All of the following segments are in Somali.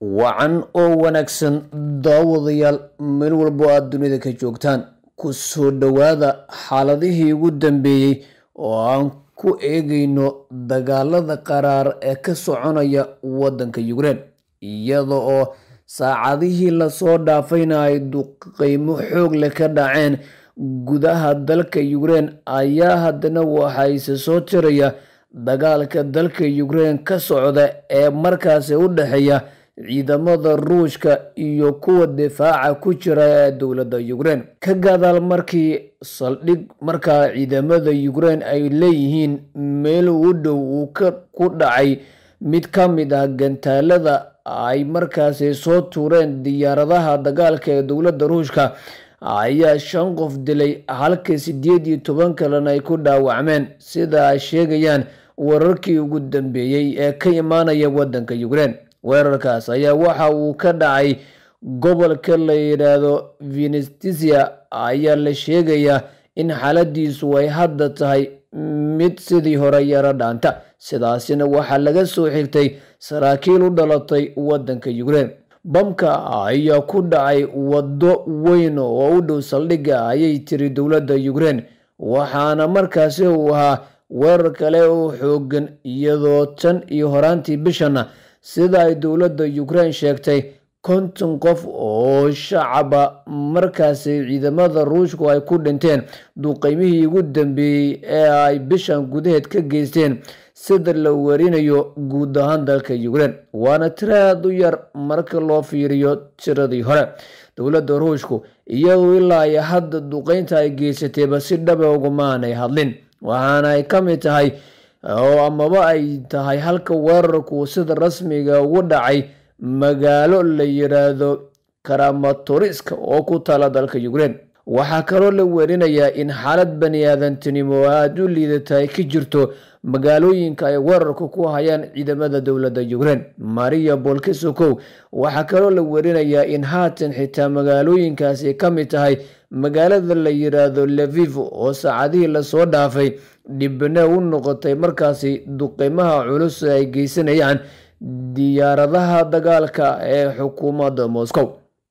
wacan oo wanaagsan daawadayaal meel walbo aad dunida ka joogtaan ku soo dhowaada xaaladihii ugu dambeeyey oo aan ku eegayno dagaalada qaraar ee ka soconaya waddanka yukrein iyada oo saacadihii lasoo dhaafayna ay duqeymo xoog leh ka dhaceen gudaha dalka yukrein ayaa haddana waxa soo jiraya dagaalka dalka yukrein ka socda ee markaasi u dhexeeya ciidamada ruushka iyo kuwa difaaca ku jira ee dowladda ukrein ka gadaal markii saldhig markaa ciidamada ukrein ay leeyihiin meel u dhow uu ku dhacay mid ka mid ah gantaalada ay markaasi soo tuureen diyaaradaha dagaalka ee dowladda ruushka ayaa shan qof dilay halka sideed iyo toban kalena ay ku dhaawacmeen sida ay sheegayaan wararkii ugu dambeeyey ee ka imaanaya waddanka ukrein weerarkaas ayaa waxa uu ka dhacay gobolka la yidhaahdo venestisia ayaa la sheegayaa in xaaladiisu ay hadda tahay mid sidii hore yara dhaanta sidaasina waxaa laga soo xigtay saraakiil u dhalatay waddanka ukrein bamka ayaa ku dhacay waddo weyn oo u dhow saldhigga ayay tiri dowladda ukrein waxaana markaasi uu ahaa weerar kale oo xooggan iyadoo tan iyo horaantii bishana sida ay dowladda ukrein sheegtay konton qof oo shacaba markaasi ciidamada ruushku ay ku dhinteen duqeymihii ugu dambeeyey ee ay bishan gudaheed ka geysteen sida la warinayo guud ahaan dalka ukrein waana tiro aada u yar marka loo fiiriyo tiradii hore dowladda ruushku iyagu ilaa ay hadda duqeynta ay geysatayba si dhaba ah ugumaanay hadlin waxaana ay ka mid tahay oo amaba ay tahay halka weerarku sida rasmiga ugu dhacay magaalo la yiraahdo karamatoriska oo ku taala dalka ukrein waxaa kaloo la werinayaa in xaalad bani aadantinimo aada u liidatahay ka jirto magaalooyinka ay weerarku ku hayaan ciidamada dowladda yukrein maria bolkesokow waxaa kaloo la werinayaa in haatan xitaa magaalooyinkaasi ka mid tahay magaalada la yiraahdo leviv oo saacadihii lasoo dhaafay dhibne u noqotay markaasi duqeymaha culus ay geysanayaan diyaaradaha dagaalka ee xukuumadda moscow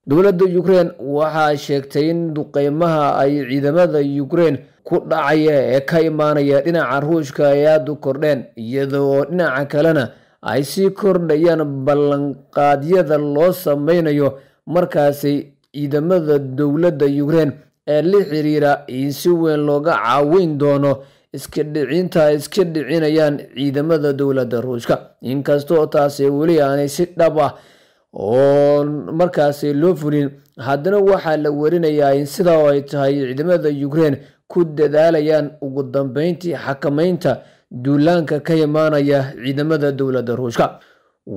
dowladda ukrein waxaa sheegtay in duqeymaha ay ciidamada ukrein ku dhacaya ee ka imaanaya dhinaca ruushka ay aad u kordheen iyada oo dhinaca kalena ay sii kordhayaan ballanqaadyada loo sameynayo markaasi ciidamada dowladda ukrein ee la xiriira in si weyn looga caawin doono iskadhicinta iska dhicinayaan ciidamada dowladda ruushka inkastoo taasi weli aanay si dhab ah oo markaasi loo fulin haddana waxaa la warinayaa in sidaa ay tahay ciidamada ukrein ku dadaalayaan ugu dambeyntii xakameynta duulaanka ka imaanaya ciidamada dowladda ruushka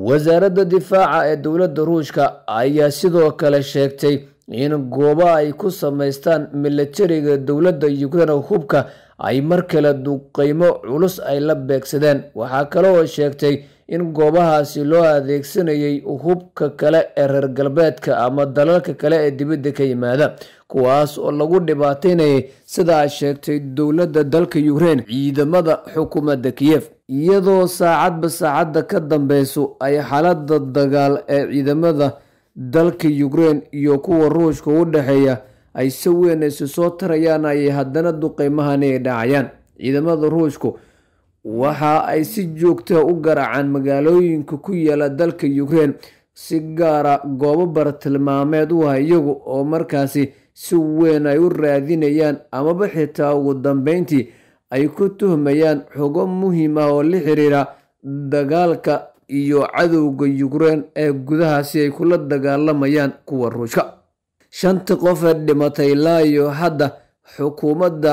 wasaaradda difaaca ee dowladda ruushka ayaa sidoo kale sheegtay in goobo ay ku samaystaan milatariga dowladda yukrein oo hubka ay mar kale duqeymo culus ay la beegsadeen waxaa kale oo sheegtay in goobahaasi loo adeegsanayay hubka kale ee reer galbeedka ama dalalka kale ee dibadda ka yimaada kuwaas oo lagu dhibaataynayay sidaa sheegtay dowladda dalka yukrein ciidamada xukuumadda kiyef iyadoo saacadba saacadda ka dambeyso ay xaaladda dagaal ee ciidamada dalka ukrein iyo kuwa ruushka u dhexeeya ay si weyn isu soo tarayaan ayay haddana duqeymahani ay dhacayaan ciidamada ruushku waxa ay si joogta ah u garacaan magaalooyinka ku yaala dalka ukrein si gaara goobo bartilmaameed u ah iyagu oo markaasi si weyn ay u raadinayaan amaba xitaa ugu dambeyntii ay ku tuhmayaan xogo muhiim ah oo la xiriira dagaalka iyo cadowga yukrein ee gudaha si ay kula dagaalamayaan kuwa ruushka shanta qof ee dhimatay laayo hadda xukuumadda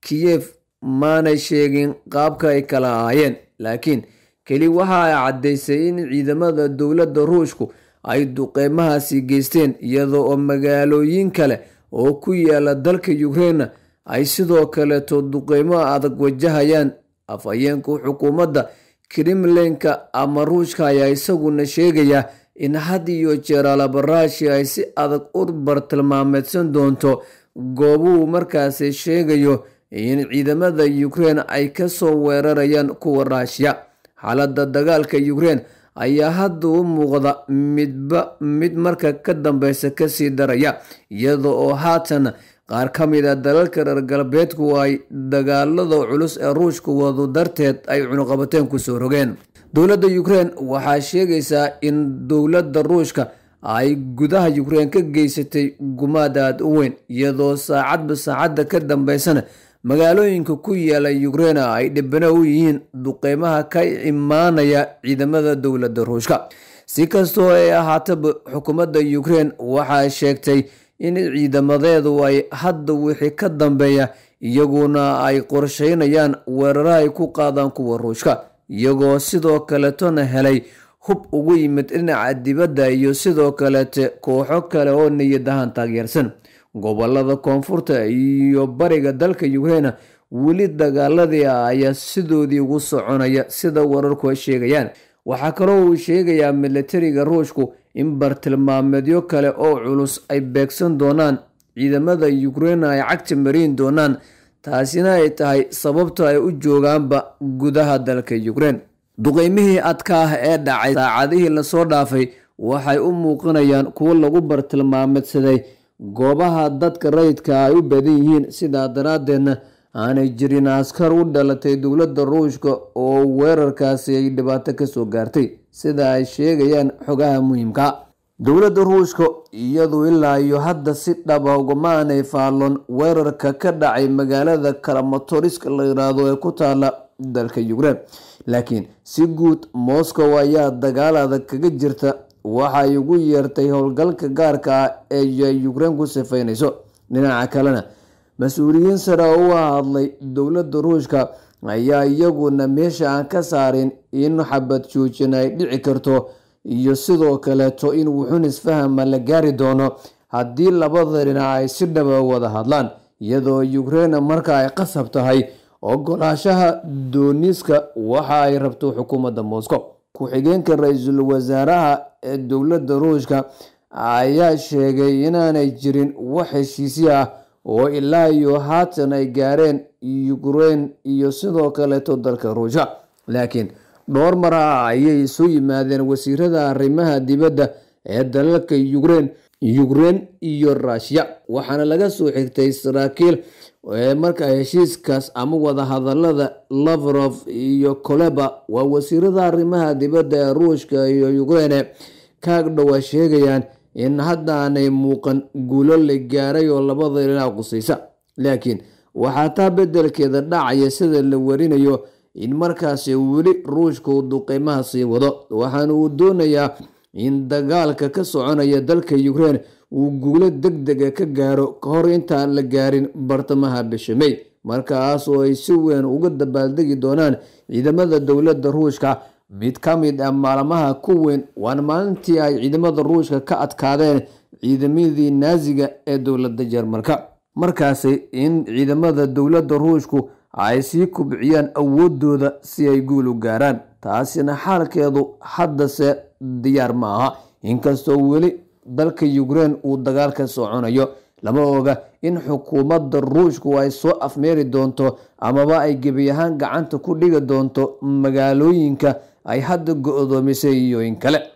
kiyef maanay sheegin qaabka ay kala ahayeen laakiin keli waxa ay caddaysay in ciidamada dowladda ruushku ay duqeymahaasi geysteen iyadoo oo magaalooyin kale oo ku yaala dalka yukraina ay sidoo kaleeto duqeymo adag wajahayaan afhayeenku xukuumadda kremlenka ama ruushka ayaa isaguna sheegaya in had iyo jeer alabarashi ay si adag u bartilmaameedsan doonto goobuu markaasi sheegayo in ciidamada ukrein ay ka soo weerarayaan kuwa raashiya xaaladda dagaalka ukrein ayaa hadda u muuqda midba mid marka ka dambeysa kasii daraya iyada oo haatan qaar ka mid a dalalka reer galbeedku ay dagaalada culus ee ruushka wadu darteed ay cunuqabateen ku soo rogeen dowladda ukrein waxaa sheegaysaa in dowladda ruushka ay gudaha ukrein ka geysatay gumaad aad u weyn iyadoo saacadba saacadda ka dambeysana magaalooyinka ku yaala ukreina ay dhibano u yihiin duqeymaha ka imaanaya ciidamada dowladda ruushka si kastoo ay ahaataba xukuumadda ukrein waxaa sheegtay in ciidamadeedu ay hadda wixii ka dambeeya iyaguna ay qorsheynayaan weeraro ay ku qaadaan kuwa ruushka iyagoo sidoo kaletona helay hub ugu yimid dhinaca dibadda iyo sidoo kalete kooxo kale oo niyad ahaan taageersan gobollada koonfurta iyo bariga dalka ukraina weli dagaaladii ayaa sidoodii ugu soconaya sida wararku ay sheegayaan waxaa kaloo uu sheegayaa militariga ruushku in bartilmaameedyo kale oo culus ay beegsan doonaan ciidamada yukraina ay cagti mariin doonaan taasina ay tahay sababta ay u joogaanba gudaha dalka yukrain duqeymihii adkaah ee dhacay saacadihii lasoo dhaafay waxay u muuqanayaan kuwo lagu bartilmaamedsaday goobaha dadka rayidka ay u badan yihiin sidaa daraaddeedna aanay jirin askar u dhalatay dowladda ruushka oo weerarkaasi ay dhibaato kasoo gaartay sida ay sheegayaan xogaha muhiimka dowladda ruushka iyadu ilaa iyo hadda si dhaba ah ugamaanay faallon weerarka ka dhacay magaalada karamatorisk la yiraahdo ee ku taalla dalka ukrein laakiin si guud moscow ayaa dagaal adag kaga jirta waxa ay ugu yeertay howlgalka gaarka ah ee ukrein ku sifaynayso dhinaca kalena mas-uuliyiin sare oo u hadlay dowladda ruushka ayaa iyaguna meesha aan ka saarin in xabad joojin ay dhici karto iyo sidoo kaleeto in wuxun isfahama la gaari doono haddii labada dhinac ay si dhaba ah wada hadlaan iyadoo yukraina marka ay qasab tahay ogolaashaha dooniska waxa ay rabto xukuumadda moscow ku-xigeenka ra-iisul wasaaraha ee dowladda ruushka ayaa sheegay inaanay jirin wax heshiisi ah oo ilaa iyo haatan ay gaareen yukreen iyo sidoo kaleto dalka ruusha laakiin dhowr maraha ayay isu yimaadeen wasiirada arrimaha dibadda ee dalalka yukreen yukreen iyo rushya waxaana laga soo xigtay saraakiil ee markaa heshiiskaas ama wadahadalada lavrof iyo koleba waa wasiirada arrimaha dibadda ee ruushka iyo yukrene kaagdhowa sheegayaan in haddaanay muuqan guulo la gaaray oo labada ilaa qusaysa laakiin waxaa taa beddelkeeda dhacaya sida la warinayo in markaasi weli ruushka uu duqeymaha sii wado waxaana uu doonayaa in dagaalka ka soconaya dalka ukrein uu guulo deg dega ka gaaro ka hor intaan la gaarin bartamaha bishamey markaas oo ay si weyn uga dabaaldegi doonaan ciidamada dowladda ruushka mid ka mid ah maalmaha ku weyn waana maalintii ay ciidamada ruushka ka adkaadeen ciidamadii naasiga ee dowladda jarmalka markaasi in ciidamada dowladda ruushku ay sii kubciyaan awooddooda si ay guul u gaaraan taasina xaalkeedu haddase diyaar ma aha inkastoo weli dalka ukrein uu dagaalka soconayo lama oga in xukuumadda ruushku ay soo afmeeri doonto amaba ay gebi ahaan gacanta ku dhigi doonto magaalooyinka ay hadda go-doomisay in kale